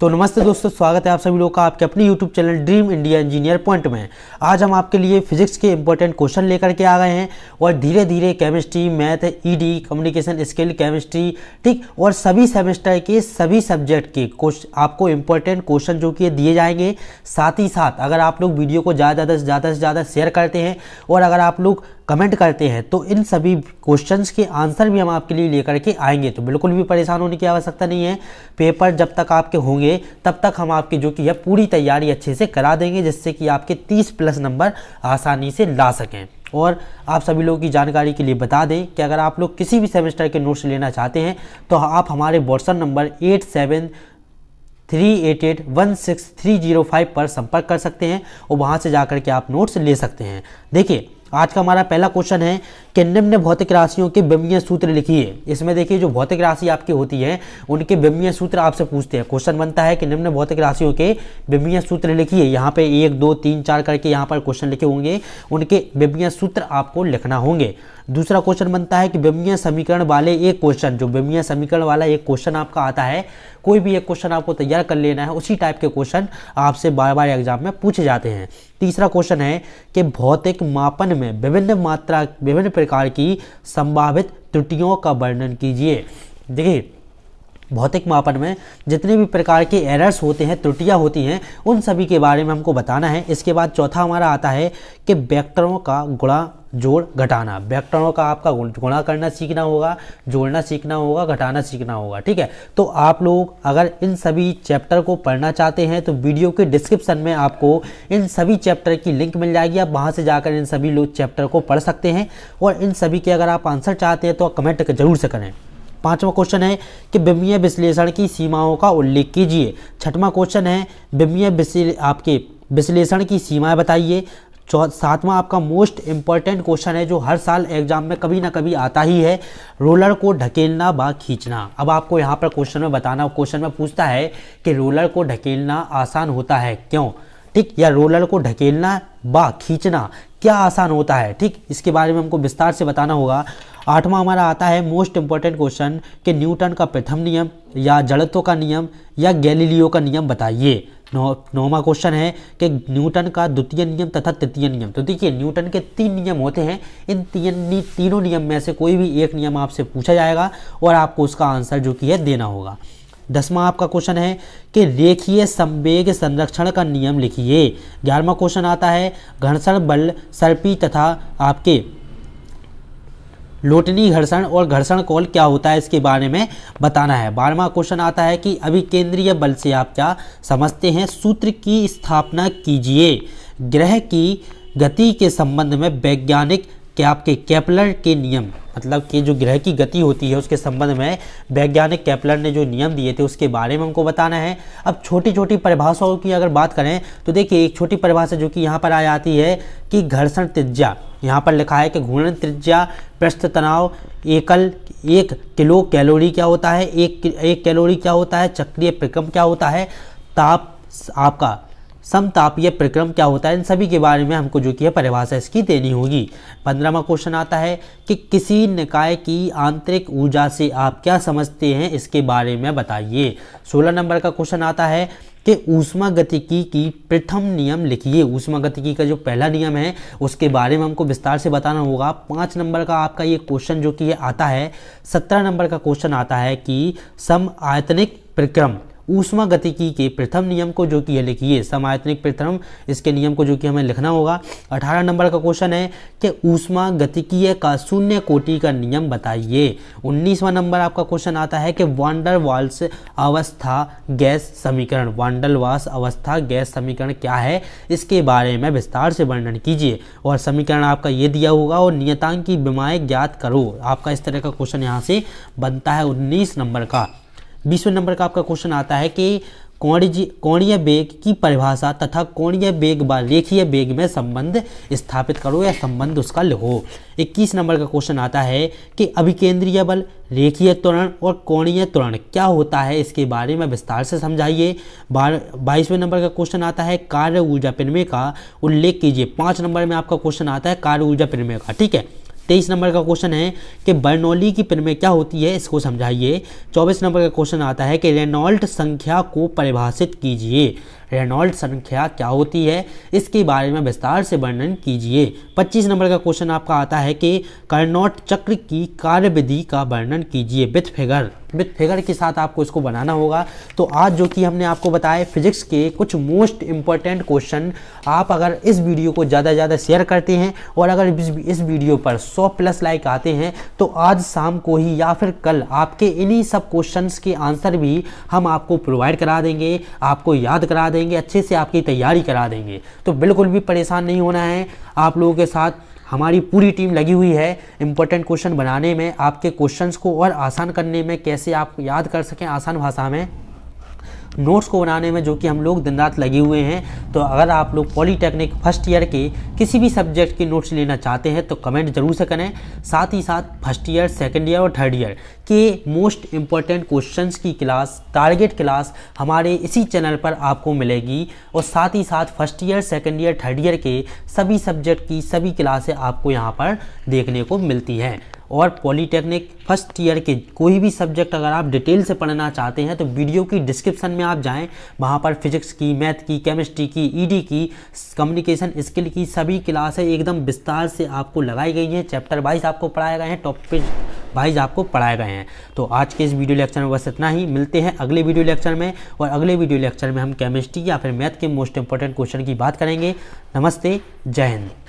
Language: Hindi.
तो नमस्ते दोस्तों स्वागत है आप सभी लोगों का आपके अपने YouTube channel dream India engineer point में आज हम आपके लिए फिजिक्स के इंपॉर्टेंट क्वेश्चन लेकर के आ गए हैं और धीरे धीरे chemistry math ED communication skill chemistry ठीक और सभी सेमेस्टर के सभी सब्जेक्ट के आपको इम्पोर्टेंट क्वेश्चन जो कि दिए जाएंगे साथ ही साथ अगर आप लोग वीडियो को ज़्यादा से ज़्यादा से ज़्यादा शेयर करते हैं और अगर आप लोग कमेंट करते हैं तो इन सभी क्वेश्चंस के आंसर भी हम आपके लिए लेकर के आएंगे तो बिल्कुल भी परेशान होने की आवश्यकता नहीं है पेपर जब तक आपके होंगे तब तक हम आपकी जो कि यह पूरी तैयारी अच्छे से करा देंगे जिससे कि आपके तीस प्लस नंबर आसानी से ला सकें और आप सभी लोगों की जानकारी के लिए बता दें कि अगर आप लोग किसी भी सेमेस्टर के नोट्स लेना चाहते हैं तो आप हमारे WhatsApp number eight seven three eight eight one six three zero five पर संपर्क कर सकते हैं और वहाँ से जा कर के आप नोट्स ले सकते हैं देखिए आज का हमारा पहला क्वेश्चन है कि निम्न भौतिक राशियों के विमीय सूत्र लिखिए इसमें देखिए जो भौतिक राशि आपकी होती है उनके विमीय सूत्र आपसे पूछते हैं क्वेश्चन बनता है कि निम्न भौतिक राशियों के विमीय सूत्र लिखिए यहाँ पे एक दो तीन चार करके यहाँ पर क्वेश्चन लिखे होंगे उनके विमीय सूत्र आपको लिखना होंगे दूसरा क्वेश्चन बनता है कि विमीय समीकरण वाले एक क्वेश्चन जो विमीय समीकरण वाला एक क्वेश्चन आपका आता है कोई भी एक क्वेश्चन आपको तैयार कर लेना है उसी टाइप के क्वेश्चन आपसे बार बार एग्जाम में पूछे जाते हैं तीसरा क्वेश्चन है कि भौतिक मापन में विभिन्न मात्रा विभिन्न प्रकार की संभावित त्रुटियों का वर्णन कीजिए देखिए भौतिक मापन में जितने भी प्रकार के एरर्स होते हैं त्रुटियां होती हैं उन सभी के बारे में हमको बताना है इसके बाद चौथा हमारा आता है कि बैक्टरों का गुणा जोड़ घटाना बैक्टरों का आपका गुणा करना सीखना होगा जोड़ना सीखना होगा घटाना सीखना होगा ठीक है तो आप लोग अगर इन सभी चैप्टर को पढ़ना चाहते हैं तो वीडियो के डिस्क्रिप्शन में आपको इन सभी चैप्टर की लिंक मिल जाएगी आप वहाँ से जाकर इन सभी लोग चैप्टर को पढ़ सकते हैं और इन सभी के अगर आप आंसर चाहते हैं तो कमेंट जरूर से करें पांचवा क्वेश्चन है कि बिमीय विश्लेषण की सीमाओं का उल्लेख कीजिए छठवां क्वेश्चन है बिमीय आपके विश्लेषण की सीमाएं बताइए सातवां आपका मोस्ट इंपॉर्टेंट क्वेश्चन है जो हर साल एग्जाम में कभी ना कभी आता ही है रोलर को ढकेलना व खींचना अब आपको यहाँ पर क्वेश्चन में बताना क्वेश्चन में पूछता है कि रोलर को ढकेलना आसान होता है क्यों ठीक या रोलर को ढकेलना व खींचना क्या आसान होता है ठीक इसके बारे में हमको विस्तार से बताना होगा आठवां हमारा आता है मोस्ट इंपॉर्टेंट क्वेश्चन कि न्यूटन का प्रथम नियम या जड़त्व का नियम या गैलीलियो का नियम बताइए नौ नौवा क्वेश्चन है कि न्यूटन का द्वितीय नियम तथा तृतीय नियम तो देखिए न्यूटन के तीन नियम होते हैं इन तीन तीनों नियम में से कोई भी एक नियम आपसे पूछा जाएगा और आपको उसका आंसर जो कि है देना होगा दसवां आपका क्वेश्चन है कि रेखीय संवेग संरक्षण का नियम लिखिए ग्यारहवा क्वेश्चन आता है घर्षण बल सर्पी तथा आपके लोटनी घर्षण और घर्षण कॉल क्या होता है इसके बारे में बताना है बारहवा क्वेश्चन आता है कि अभी केंद्रीय बल से आप क्या समझते हैं सूत्र की स्थापना कीजिए ग्रह की गति के संबंध में वैज्ञानिक कि आपके कैपलर के नियम मतलब कि जो ग्रह की गति होती है उसके संबंध में वैज्ञानिक कैपलर ने जो नियम दिए थे उसके बारे में हमको बताना है अब छोटी छोटी परिभाषाओं की अगर बात करें तो देखिए एक छोटी परिभाषा जो कि यहाँ पर आ जाती है कि घर्षण त्रिज्या यहाँ पर लिखा है कि घूर्णन त्रिज्या पृष्ठ तनाव एकल एक किलो कैलोरी क्या होता है एक एक कैलोरी क्या होता है चक्रीय प्रक्रम क्या होता है ताप आपका समतापीय प्रक्रम क्या होता है इन सभी के बारे में हमको जो कि है परिभाषा इसकी देनी होगी पंद्रहवा क्वेश्चन आता है कि किसी निकाय की आंतरिक ऊर्जा से आप क्या समझते हैं इसके बारे में बताइए सोलह नंबर का क्वेश्चन आता है कि ऊष्मा गतिकी की प्रथम नियम लिखिए ऊष्मा गतिकी का जो पहला नियम है उसके बारे में हमको विस्तार से बताना होगा पाँच नंबर का आपका ये क्वेश्चन जो कि आता है सत्रह नंबर का क्वेश्चन आता है कि सम आयतनिक प्रक्रम ऊष्मा गतिकी के प्रथम नियम को जो कि है लिखिए समायतनिक प्रथम इसके नियम को जो कि हमें लिखना होगा अठारह नंबर का क्वेश्चन है कि ऊष्मा गतिकीय का शून्य कोटि का नियम बताइए उन्नीसवा नंबर आपका क्वेश्चन आता है कि वांडर वाल्स अवस्था गैस समीकरण वांडल वास अवस्था गैस समीकरण क्या है इसके बारे में विस्तार से वर्णन कीजिए और समीकरण आपका ये दिया होगा और नियतांक की बीमाएँ ज्ञात करो आपका इस तरह का क्वेश्चन यहाँ से बनता है उन्नीस नंबर का बीसवें नंबर का आपका क्वेश्चन आता है कि कोणीय बेग वेग की परिभाषा तथा कोणीय बेग व रेखीय वेग में संबंध स्थापित करो या संबंध उसका लिखो 21 नंबर का क्वेश्चन आता है कि अभिकेंद्रीय बल रेखीय त्वरण और कोणीय त्वरण क्या होता है इसके बारे में विस्तार से समझाइए बाईसवें नंबर का क्वेश्चन आता है कार्य ऊर्जा प्रमेय का उल्लेख कीजिए पाँच नंबर में आपका क्वेश्चन आता है कार्य ऊर्जा प्रमेय का ठीक है तेईस नंबर का क्वेश्चन है कि बर्नौली की प्रमेय क्या होती है इसको समझाइए चौबीस नंबर का क्वेश्चन आता है कि रेनॉल्ट संख्या को परिभाषित कीजिए रेनॉल्ड संख्या क्या होती है इसके बारे में विस्तार से वर्णन कीजिए 25 नंबर का क्वेश्चन आपका आता है कि कर्नॉट चक्र की कार्यविधि का वर्णन कीजिए विथ फिगर विथ फिगर के साथ आपको इसको बनाना होगा तो आज जो कि हमने आपको बताया फिजिक्स के कुछ मोस्ट इंपॉर्टेंट क्वेश्चन आप अगर इस वीडियो को ज़्यादा से ज़्यादा शेयर करते हैं और अगर इस वीडियो पर 100 प्लस लाइक आते हैं तो आज शाम को ही या फिर कल आपके इन्हीं सब क्वेश्चंस के आंसर भी हम आपको प्रोवाइड करा देंगे आपको याद करा देंगे देंगे अच्छे से आपकी तैयारी करा देंगे तो बिल्कुल भी परेशान नहीं होना है आप लोगों के साथ हमारी पूरी टीम लगी हुई है इम्पोर्टेंट क्वेश्चन बनाने में आपके क्वेश्चंस को और आसान करने में कैसे आप याद कर सकें आसान भाषा में नोट्स को बनाने में जो कि हम लोग दिन रात लगे हुए हैं तो अगर आप लोग पॉलीटेक्निक फर्स्ट ईयर के किसी भी सब्जेक्ट के नोट्स लेना चाहते हैं तो कमेंट जरूर से करें साथ ही साथ फर्स्ट ईयर सेकेंड ईयर और थर्ड ईयर के मोस्ट इम्पॉर्टेंट क्वेश्चन की क्लास टारगेट क्लास हमारे इसी चैनल पर आपको मिलेगी और साथ ही साथ first year second year third year के सभी सब्जेक्ट की सभी क्लासें आपको यहाँ पर देखने को मिलती हैं और पॉलीटेक्निक फर्स्ट ईयर के कोई भी सब्जेक्ट अगर आप डिटेल से पढ़ना चाहते हैं तो वीडियो की डिस्क्रिप्शन में आप जाएं वहाँ पर फिजिक्स की मैथ की केमिस्ट्री की ईडी e की कम्युनिकेशन स्किल की सभी क्लासें एकदम विस्तार से आपको लगाई गई हैं चैप्टर वाइज आपको पढ़ाए गए हैं टॉपिक वाइज आपको पढ़ाए गए हैं तो आज के इस वीडियो लेक्चर में बस इतना ही मिलते हैं अगले वीडियो लेक्चर में और अगले वीडियो लेक्चर में हम केमिस्ट्री या फिर मैथ के मोस्ट इंपॉर्टेंट क्वेश्चन की बात करेंगे नमस्ते जय हिंद